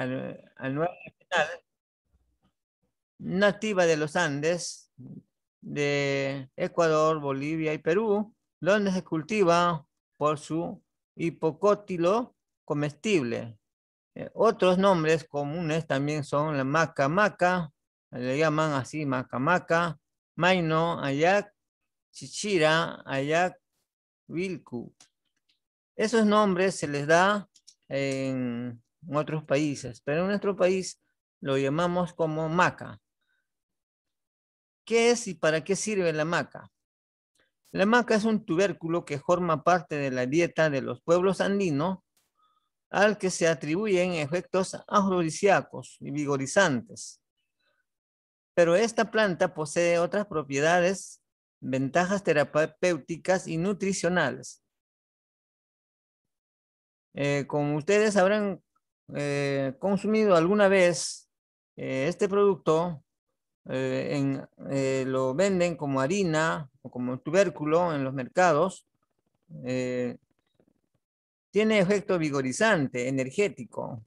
al, nuevo nativa de los Andes, de Ecuador, Bolivia y Perú, donde se cultiva por su hipocótilo comestible. Eh, otros nombres comunes también son la maca maca, le llaman así maca maca, maino, ayac, chichira, ayac, vilcu. Esos nombres se les da en en otros países, pero en nuestro país lo llamamos como maca. ¿Qué es y para qué sirve la maca? La maca es un tubérculo que forma parte de la dieta de los pueblos andinos al que se atribuyen efectos afrodisíacos y vigorizantes. Pero esta planta posee otras propiedades, ventajas terapéuticas y nutricionales. Eh, como ustedes habrán eh, consumido alguna vez eh, este producto, eh, lo venden como harina o como tubérculo en los mercados, tiene efecto vigorizante, energético.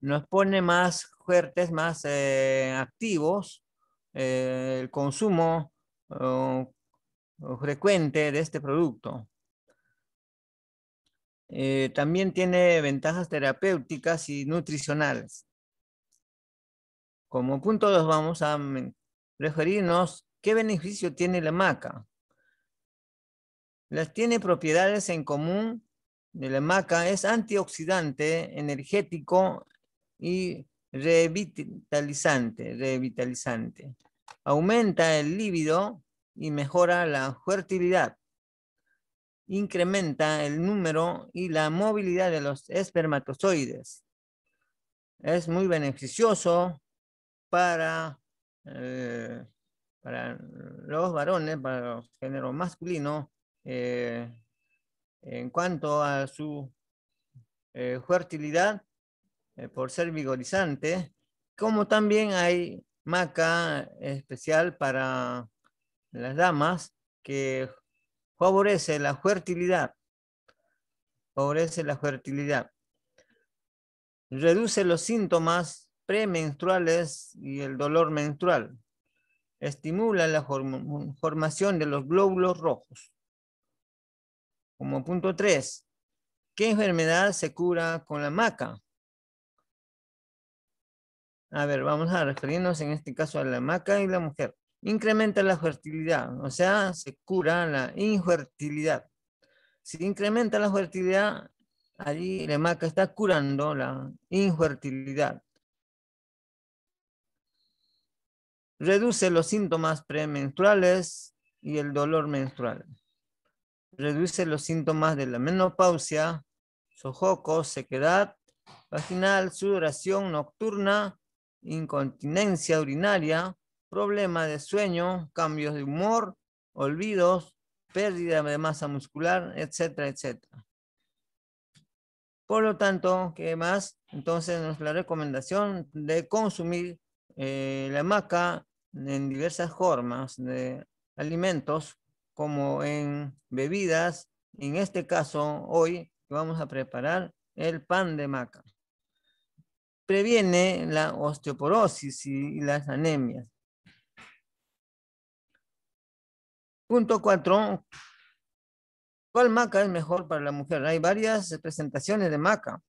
Nos pone más fuertes, más activos. el consumo frecuente de este producto. Eh, también tiene ventajas terapéuticas y nutricionales. Como punto 2 vamos a referirnos qué beneficio tiene la maca. Las tiene propiedades en común de la maca, es antioxidante, energético y revitalizante, revitalizante. Aumenta el líbido y mejora la fertilidad incrementa el número y la movilidad de los espermatozoides. Es muy beneficioso para, eh, para los varones, para los género masculino, eh, en cuanto a su eh, fertilidad por ser vigorizante, como también hay maca especial para las damas que favorece la fertilidad, favorece la fertilidad, reduce los síntomas premenstruales y el dolor menstrual, estimula la formación de los glóbulos rojos. Como punto tres, ¿qué enfermedad se cura con la maca? A ver, vamos a referirnos en este caso a la maca y la mujer incrementa la fertilidad, o sea, se cura la infertilidad. Si incrementa la fertilidad, allí la maca está curando la infertilidad. Reduce los síntomas premenstruales y el dolor menstrual. Reduce los síntomas de la menopausia, sojoco, sequedad vaginal, sudoración nocturna, incontinencia urinaria, problemas de sueño, cambios de humor, olvidos, pérdida de masa muscular, etcétera, etcétera. Por lo tanto, ¿qué más? Entonces, la recomendación de consumir eh, la maca en diversas formas de alimentos, como en bebidas. En este caso, hoy vamos a preparar el pan de maca. Previene la osteoporosis y las anemias. Punto cuatro. ¿Cuál maca es mejor para la mujer? Hay varias presentaciones de maca.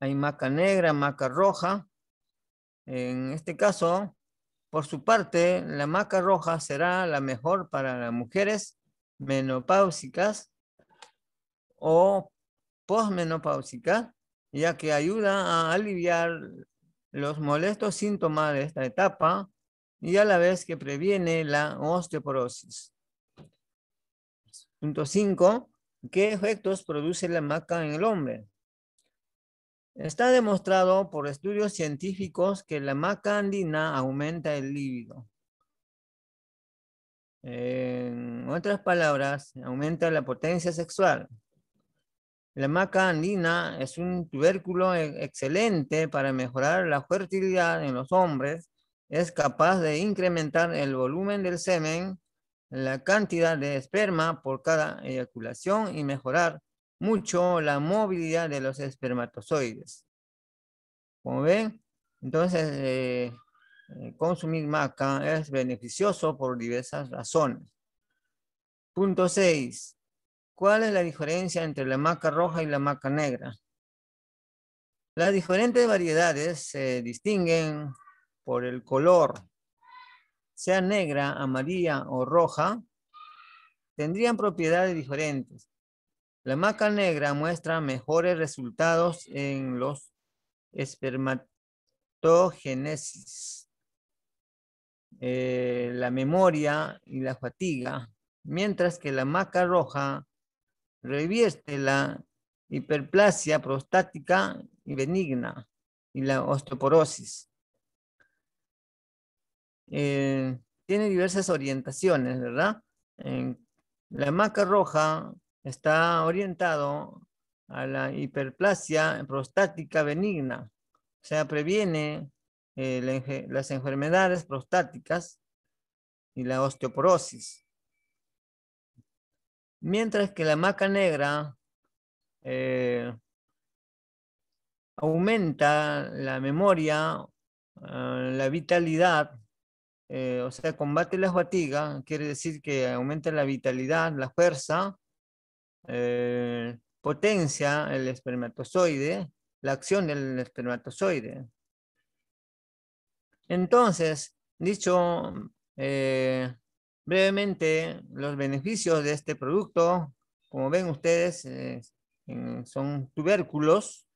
Hay maca negra, maca roja. En este caso, por su parte, la maca roja será la mejor para las mujeres menopáusicas o posmenopáusicas, ya que ayuda a aliviar los molestos síntomas de esta etapa y a la vez que previene la osteoporosis. Punto 5. ¿Qué efectos produce la maca en el hombre? Está demostrado por estudios científicos que la maca andina aumenta el líbido. En otras palabras, aumenta la potencia sexual. La maca andina es un tubérculo e-, excelente para mejorar la fertilidad en los hombres es capaz de incrementar el volumen del semen, la cantidad de esperma por cada eyaculación y mejorar mucho la movilidad de los espermatozoides. Como ven, entonces eh, eh, consumir maca es beneficioso por diversas razones. Punto 6. ¿Cuál es la diferencia entre la maca roja y la maca negra? Las diferentes variedades se distinguen por el color, sea negra, amarilla o roja, tendrían propiedades diferentes. La maca negra muestra mejores resultados en los espermatogénesis, eh, la memoria y la fatiga, mientras que la maca roja revierte la hiperplasia prostática y benigna y la osteoporosis. Eh, tiene diversas orientaciones, ¿verdad? la maca roja está orientado a la hiperplasia prostática benigna, o sea, previene eh, las enfermedades prostáticas y la osteoporosis. Mientras que la maca negra eh, aumenta la memoria, la vitalidad eh, o sea, combate la fatiga, quiere decir que aumenta la vitalidad, la fuerza, eh, potencia el espermatozoide, la acción del espermatozoide. Entonces, dicho eh, brevemente, los beneficios de este producto, como ven ustedes, son tubérculos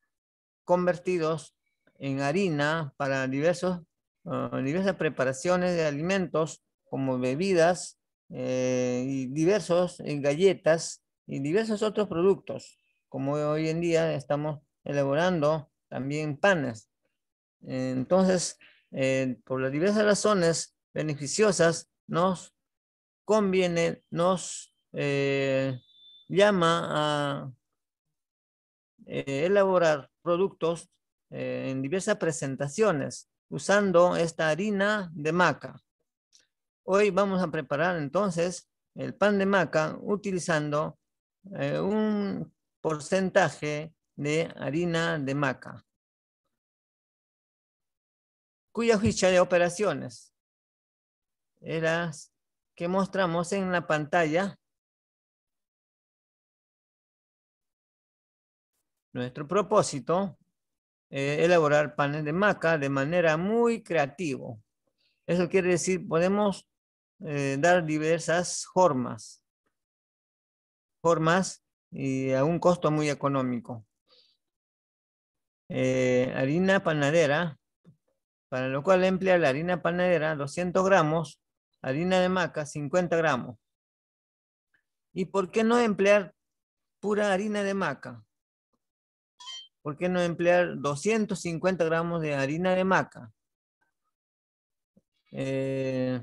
convertidos en harina para diversos Ah, diversas preparaciones de alimentos como bebidas eh, y diversos en galletas y diversos otros productos, como hoy en día estamos elaborando también panes. Entonces, eh, por las diversas razones beneficiosas, nos conviene, nos eh, llama a elaborar productos en diversas presentaciones usando esta harina de maca. Hoy vamos a preparar entonces el pan de maca utilizando eh, un porcentaje de harina de maca. Cuya ficha de operaciones era que mostramos en la pantalla Nuestro propósito eh, elaborar pan de maca de manera muy creativa. Eso quiere decir, podemos eh, dar diversas formas, formas y a un costo muy económico. Eh, harina panadera, para lo cual emplea la harina panadera 200 gramos, harina de maca 50 gramos. ¿Y por qué no emplear pura harina de maca? ¿por qué no emplear 250 gramos de harina de maca? Eh,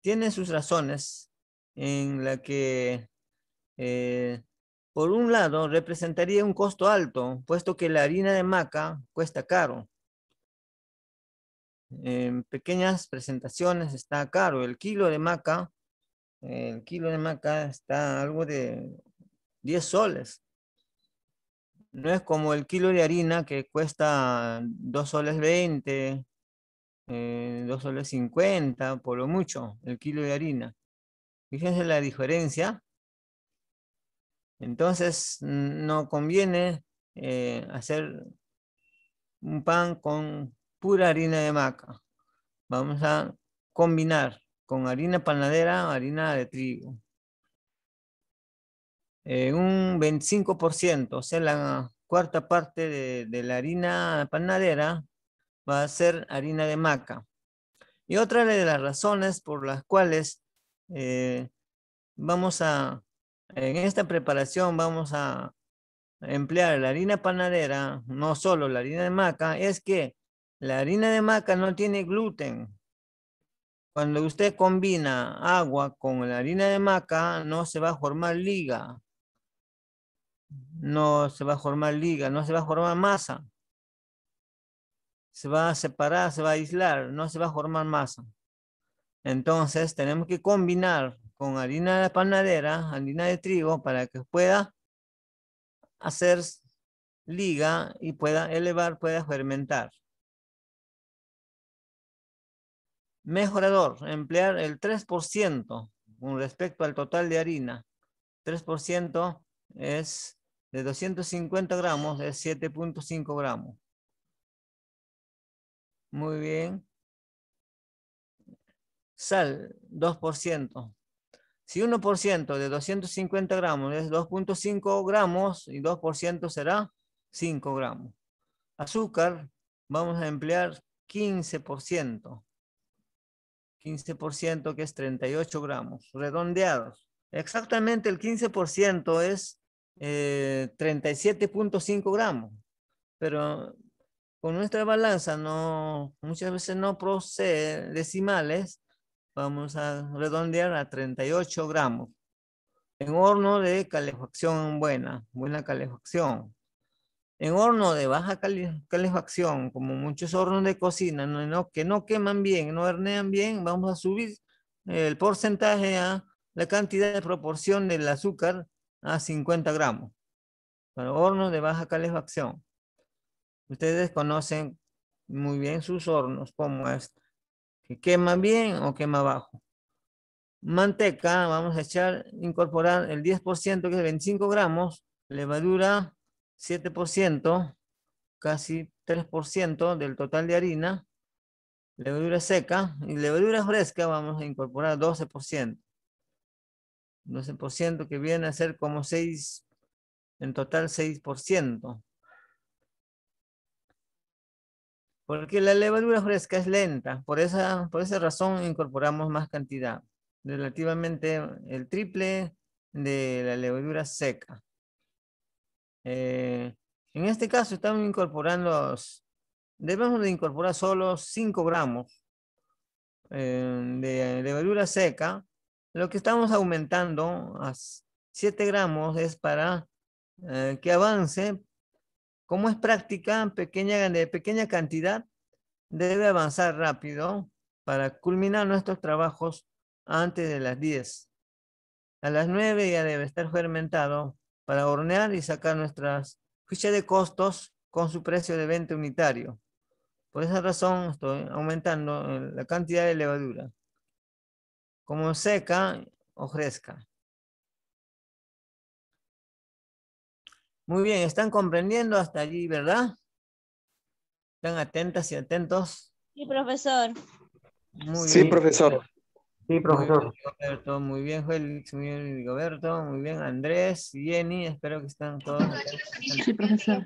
tiene sus razones en la que, eh, por un lado, representaría un costo alto, puesto que la harina de maca cuesta caro. En pequeñas presentaciones está caro. El kilo de maca, el kilo de maca está algo de 10 soles. No es como el kilo de harina que cuesta 2 soles 20, 2 eh, soles 50, por lo mucho, el kilo de harina. Fíjense la diferencia. Entonces, no conviene eh, hacer un pan con pura harina de maca. Vamos a combinar con harina panadera, harina de trigo. Eh, un 25%, o sea, la cuarta parte de, la harina panadera va a ser harina de maca. Y otra de las razones por las cuales eh, vamos a, en esta preparación vamos a emplear la harina panadera, no solo la harina de maca, es que la harina de maca no tiene gluten. Cuando usted combina agua con la harina de maca, no se va a formar liga no se va a formar liga, no se va a formar masa. Se va a separar, se va a aislar, no se va a formar masa. Entonces tenemos que combinar con harina de panadera, harina de trigo, para que pueda hacer liga y pueda elevar, pueda fermentar. Mejorador, emplear el 3% con respecto al total de harina. 3% es de 250 gramos, es 7.5 gramos. Muy bien. Sal, 2%. Si 1% de 250 gramos es 2.5 gramos y 2% será 5 gramos. Azúcar, vamos a emplear 15%. 15% que es 38 gramos, redondeados. Exactamente el 15% es 37.5 eh, gramos, pero con nuestra balanza no, muchas veces no procede decimales, vamos a redondear a 38 gramos. En horno de calefacción buena, buena calefacción. En horno de baja calefacción, como muchos hornos de cocina que no queman bien, no hernean bien, vamos a subir el porcentaje a la cantidad de proporción del azúcar a 50 gramos para hornos de baja calefacción. Ustedes conocen muy bien sus hornos, como es que quema bien o quema bajo. Manteca, vamos a echar, incorporar el 10%, que es 25 gramos, levadura 7%, casi 3% del total de harina, levadura seca y levadura fresca vamos a incorporar 12%. 12% que viene a ser como 6, en total 6%. Porque la levadura fresca es lenta, por esa, por esa razón incorporamos más cantidad, relativamente el triple de la levadura seca. Eh, en este caso estamos incorporando, debemos de incorporar solo 5 gramos eh, de levadura seca lo que estamos aumentando a 7 gramos es para eh, que avance. Como es práctica, pequeña, de pequeña cantidad, debe avanzar rápido para culminar nuestros trabajos antes de las 10. A las 9 ya debe estar fermentado para hornear y sacar nuestras fichas de costos con su precio de venta unitario. Por esa razón estoy aumentando eh, la cantidad de levadura como seca, o fresca. Muy bien, ¿están comprendiendo hasta allí, verdad? ¿Están atentas y atentos? Sí, profesor. sí, profesor. Sí, profesor. Muy bien, muy bien, Félix, muy bien, muy bien, Andrés, Jenny, espero que estén todos. Sí, profesor.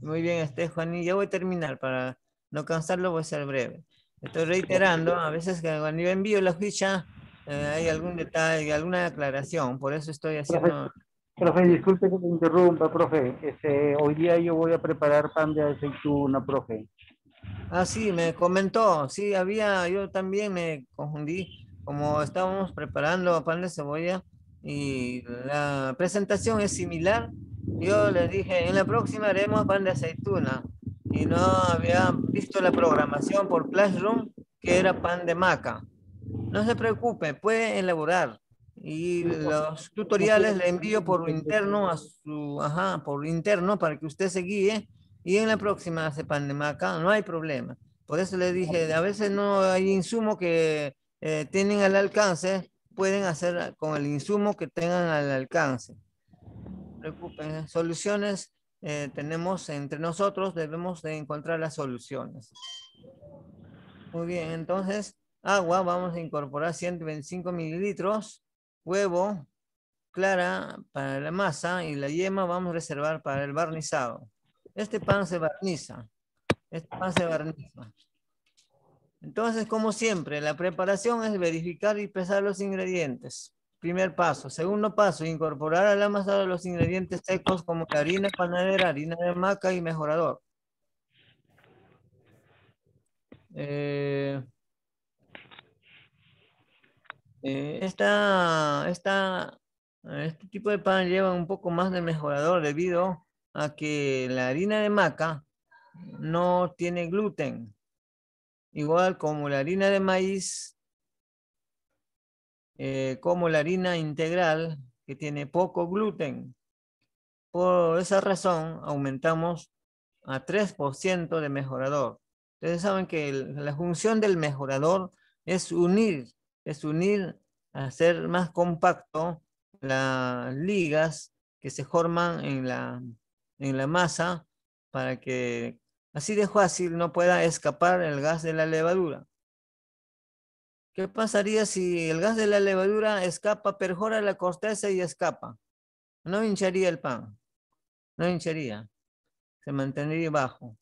Muy bien, este, y ya voy a terminar para no cansarlo, voy a ser breve estoy reiterando, a veces que cuando yo envío la ficha eh, hay algún detalle, alguna aclaración, por eso estoy haciendo... Profe, disculpe que te interrumpa, profe. Este, hoy día yo voy a preparar pan de aceituna, profe. Ah, sí, me comentó, sí, había, yo también me confundí, como estábamos preparando pan de cebolla y la presentación es similar, yo les dije, en la próxima haremos pan de aceituna, y no había visto la programación por Classroom que era pan de maca. No se preocupe, puede elaborar y los tutoriales le envío por interno a su, ajá, por interno para que usted se guíe y en la próxima hace pan de maca, no hay problema. Por eso le dije, a veces no hay insumo que eh, tienen al alcance, pueden hacer con el insumo que tengan al alcance. No preocupen, ¿eh? soluciones eh, tenemos entre nosotros, debemos de encontrar las soluciones. Muy bien, entonces, agua, vamos a incorporar 125 mililitros, huevo, clara para la masa y la yema vamos a reservar para el barnizado. Este pan se barniza. Este pan se barniza. Entonces, como siempre, la preparación es verificar y pesar los ingredientes. Primer paso. Segundo paso, incorporar a la masa los ingredientes secos como harina panadera, harina de maca y mejorador. Eh, eh, esta, este tipo de pan lleva un poco más de mejorador debido a que la harina de maca no tiene gluten. Igual como la harina de maíz eh, como la harina integral que tiene poco gluten. Por esa razón aumentamos a 3% de mejorador. Ustedes saben que la función del mejorador es unir, es unir, hacer más compacto las ligas que se forman en la, en la masa para que así de fácil no pueda escapar el gas de la levadura. ¿Qué pasaría si el gas de la levadura escapa, perjora la corteza y escapa? No hincharía el pan, no hincharía, se mantendría bajo.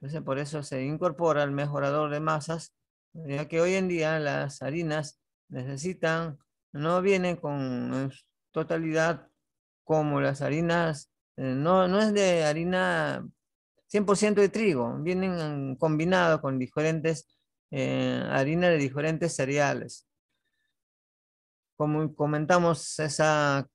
Entonces por eso se incorpora el mejorador de masas, ya que hoy en día las harinas necesitan, no vienen con totalidad como las harinas, eh, no, no es de harina 100% de trigo, vienen combinados con diferentes eh, harina de diferentes cereales. Como comentamos esa,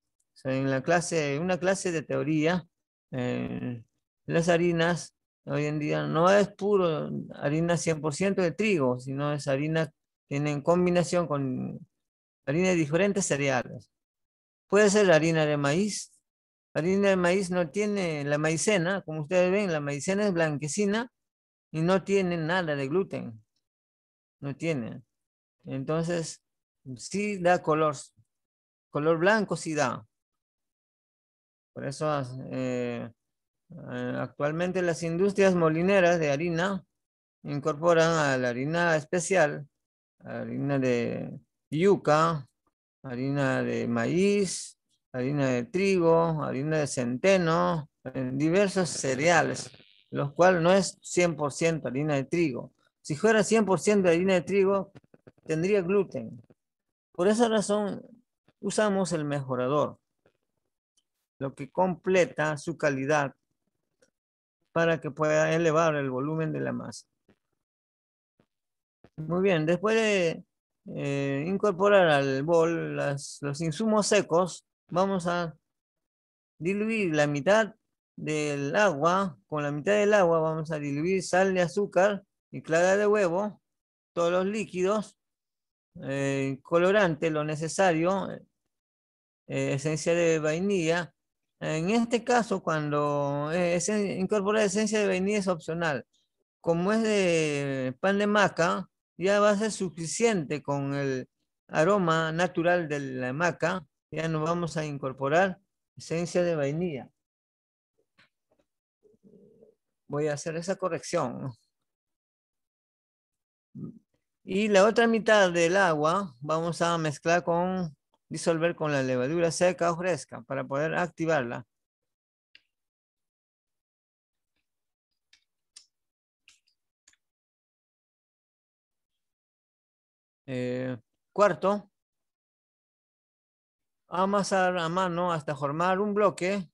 en la clase, una clase de teoría, eh, las harinas hoy en día no es puro harina 100% de trigo, sino es harina tienen combinación con harina de diferentes cereales. Puede ser harina de maíz. Harina de maíz no tiene la maicena, como ustedes ven, la maicena es blanquecina y no tiene nada de gluten no tiene. Entonces, sí da color. Color blanco sí da. Por eso eh, eh, actualmente las industrias molineras de harina incorporan a la harina especial, harina de yuca, harina de maíz, harina de trigo, harina de centeno, diversos cereales, los cuales no es 100% harina de trigo, si fuera 100% de harina de trigo, tendría gluten. Por esa razón usamos el mejorador, lo que completa su calidad para que pueda elevar el volumen de la masa. Muy bien, después de eh, incorporar al bol los insumos secos, vamos a diluir la mitad del agua, con la mitad del agua vamos a diluir sal y azúcar y clara de huevo, todos los líquidos, eh, colorante, lo necesario, eh, esencia de vainilla. En este caso, cuando e, se incorporar esencia de vainilla es opcional. Como es de pan de maca, ya va a ser suficiente con el aroma natural de la maca. Ya no vamos a incorporar esencia de vainilla. Voy a hacer esa corrección. Y la otra mitad del agua vamos a mezclar con, disolver con la levadura seca o fresca para poder activarla. Eh, cuarto, amasar a mano hasta formar un bloque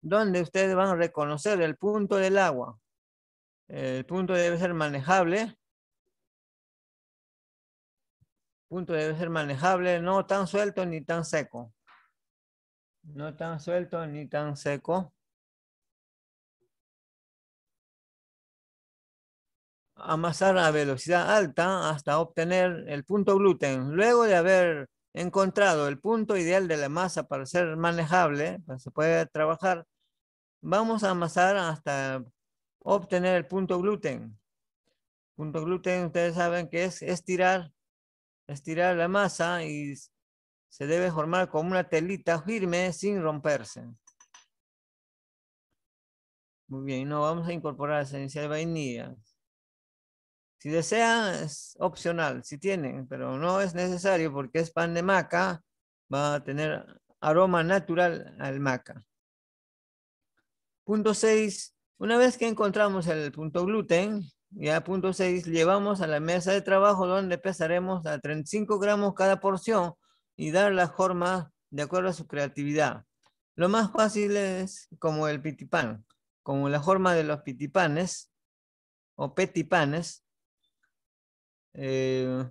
donde ustedes van a reconocer el punto del agua. El punto debe ser manejable punto debe ser manejable, no tan suelto ni tan seco. No tan suelto ni tan seco. Amasar a velocidad alta hasta obtener el punto gluten. Luego de haber encontrado el punto ideal de la masa para ser manejable, para se puede trabajar, vamos a amasar hasta obtener el punto gluten. Punto gluten, ustedes saben que es estirar estirar la masa y se debe formar como una telita firme sin romperse. Muy bien, no vamos a incorporar esencia de vainilla. Si desea, es opcional, si tienen, pero no es necesario porque es pan de maca, va a tener aroma natural al maca. Punto 6. Una vez que encontramos el punto gluten, a punto 6, llevamos a la mesa de trabajo donde pesaremos a 35 gramos cada porción y dar la forma de acuerdo a su creatividad. Lo más fácil es como el pitipán, como la forma de los pitipanes o petipanes. Eh,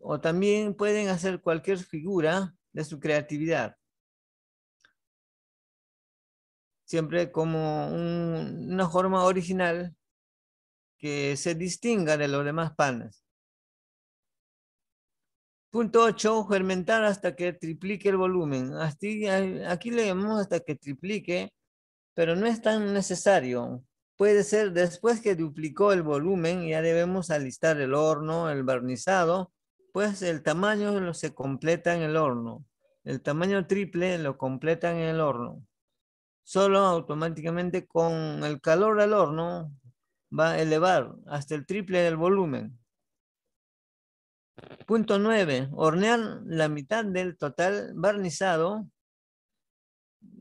o también pueden hacer cualquier figura de su creatividad. Siempre como una forma original que se distinga de los demás panes. Punto 8, fermentar hasta que triplique el volumen. Aquí, le llamamos hasta que triplique, pero no es tan necesario. Puede ser después que duplicó el volumen, ya debemos alistar el horno, el barnizado, pues el tamaño se completa en el horno. El tamaño triple lo completa en el horno. Solo automáticamente con el calor del horno va a elevar hasta el triple del volumen. Punto nueve. Hornear la mitad del total barnizado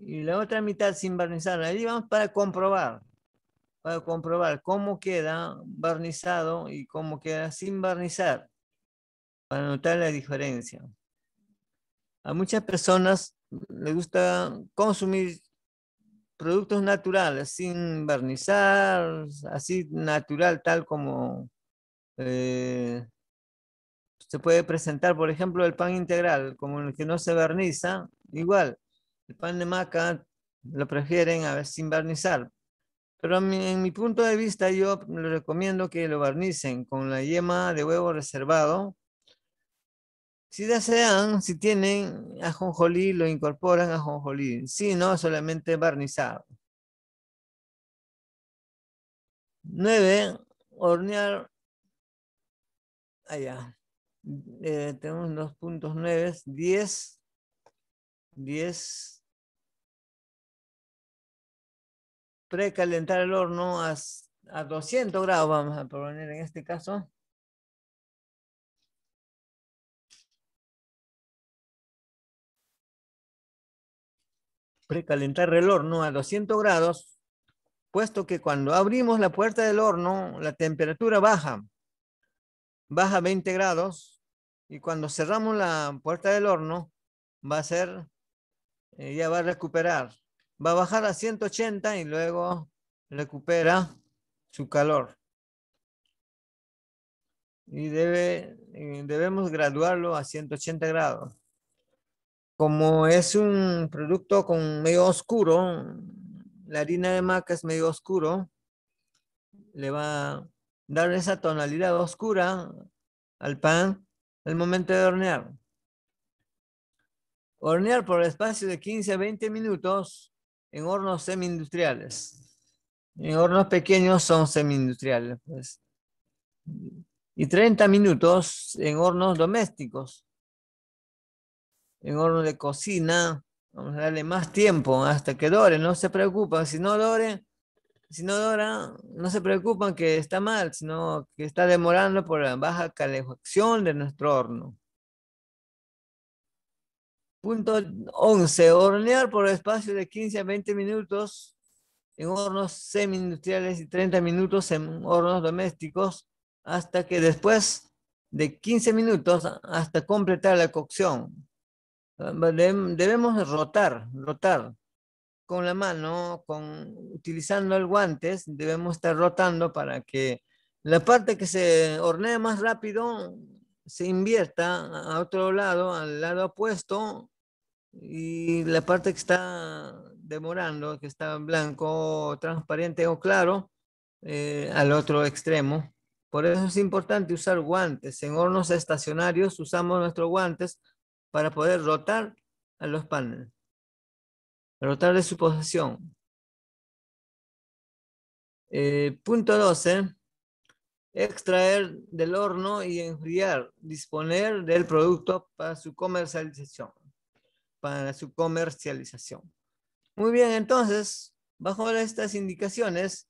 y la otra mitad sin barnizar. Ahí vamos para comprobar, para comprobar cómo queda barnizado y cómo queda sin barnizar, para notar la diferencia. A muchas personas les gusta consumir productos naturales, sin barnizar, así natural, tal como eh, se puede presentar, por ejemplo, el pan integral, como el que no se barniza, igual, el pan de maca lo prefieren a ver, sin barnizar. Pero en mi, en mi punto de vista, yo les recomiendo que lo barnicen con la yema de huevo reservado, si desean, si tienen ajonjolí, lo incorporan ajonjolí. Si no, solamente barnizado. 9. Hornear. Allá. Eh, tenemos dos puntos nueve 10. 10. Precalentar el horno a, a 200 grados, vamos a poner en este caso. precalentar el horno a 200 grados, puesto que cuando abrimos la puerta del horno, la temperatura baja, baja 20 grados, y cuando cerramos la puerta del horno, va a ser, eh, ya va a recuperar, va a bajar a 180 y luego recupera su calor. Y debe, eh, debemos graduarlo a 180 grados como es un producto con medio oscuro, la harina de maca es medio oscuro, le va a dar esa tonalidad oscura al pan al momento de hornear. Hornear por el espacio de 15 a 20 minutos en hornos semi-industriales. En hornos pequeños son semi-industriales. Pues. Y 30 minutos en hornos domésticos en horno de cocina. Vamos a darle más tiempo hasta que dore, no se preocupen. Si no dore, si no dora, no se preocupen que está mal, sino que está demorando por la baja calefacción de nuestro horno. Punto 11. Hornear por espacio de 15 a 20 minutos en hornos semi-industriales y 30 minutos en hornos domésticos hasta que después de 15 minutos hasta completar la cocción. Ah, debemos rotar, rotar con la mano, con, utilizando el guantes, debemos estar rotando para que la parte que se hornea más rápido se invierta a otro lado, al lado opuesto, y la parte que está demorando, que está blanco, transparente o claro, eh, al otro extremo. Por eso es importante usar guantes. En hornos estacionarios usamos nuestros guantes para poder rotar a los paneles, rotar de su posición. Eh, punto 12. Extraer del horno y enfriar. Disponer del producto para su comercialización. Para su comercialización. Muy bien, entonces, bajo estas indicaciones,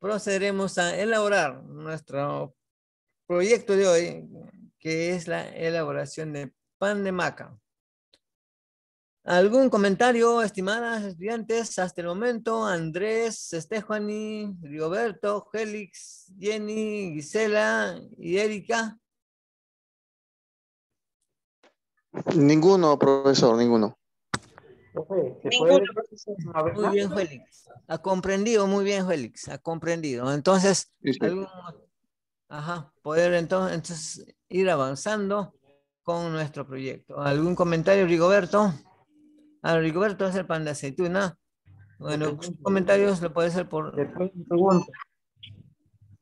procederemos a elaborar nuestro proyecto de hoy, que es la elaboración de pan de maca. ¿Algún comentario, estimadas estudiantes? Hasta el momento, Andrés, Stephanie, Rioberto, Félix, Jenny, Gisela y Erika. Ninguno, profesor, ninguno. Muy bien, Félix. Ha comprendido, muy bien, Félix. Ha comprendido. Entonces, Ajá, poder entonces ir avanzando con nuestro proyecto. ¿Algún comentario, Rigoberto? Ah, Rigoberto es el pan de aceituna. Bueno, comentarios lo puede hacer por... Después pregunto.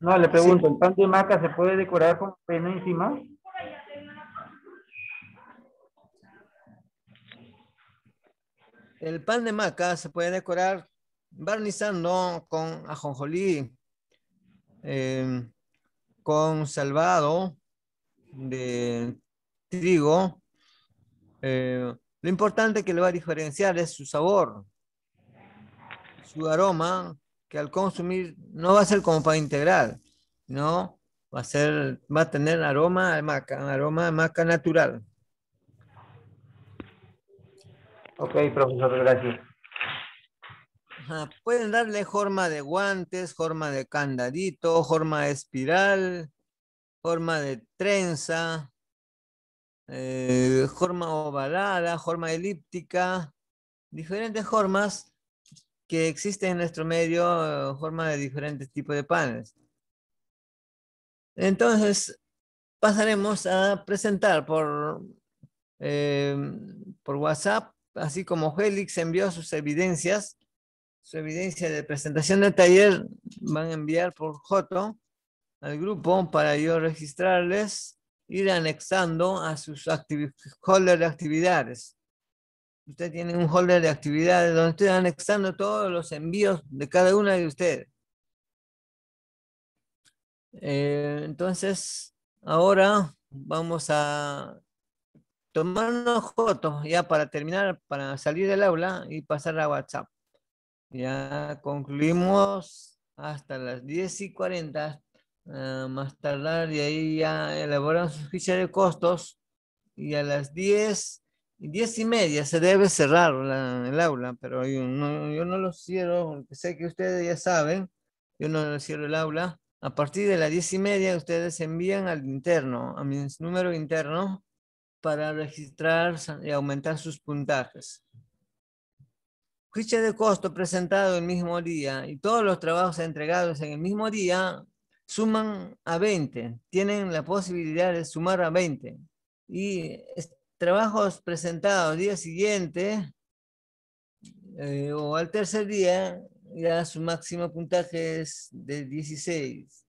No, le pregunto, ¿el pan de maca se puede decorar con pena encima? El pan de maca se puede decorar barnizando con ajonjolí, em, con salvado de digo eh, lo importante que le va a diferenciar es su sabor, su aroma, que al consumir no va a ser como para integral, no va a ser, va a tener aroma de maca, aroma de maca natural. Ok, profesor, gracias. pueden darle forma de guantes, forma de candadito, forma de espiral, forma de trenza, eh, forma ovalada, forma elíptica, diferentes formas que existen en nuestro medio, eh, forma de diferentes tipos de panes. Entonces, pasaremos a presentar por, eh, por WhatsApp, así como Félix envió sus evidencias, su evidencia de presentación del taller, van a enviar por Joto al grupo para yo registrarles ir anexando a sus de actividades. Usted tiene un holder de actividades donde estoy anexando todos los envíos de cada una de ustedes. Eh, entonces, ahora vamos a tomarnos fotos ya para terminar, para salir del aula y pasar a WhatsApp. Ya concluimos hasta las 10 y 40, eh, más tardar y ahí ya elaboran su ficha de costos y a las 10, 10 y media se debe cerrar el aula, pero yo no, yo lo cierro, aunque sé que ustedes ya saben, yo no cierro el aula. A partir de las 10 y media ustedes envían al interno, a mi número interno, para registrar y aumentar sus puntajes. Ficha de costo presentado el mismo día y todos los trabajos entregados en el mismo día suman a 20, tienen la posibilidad de sumar a 20. Y trabajos presentados día siguiente eh, o al tercer día, ya su máximo puntaje es de 16.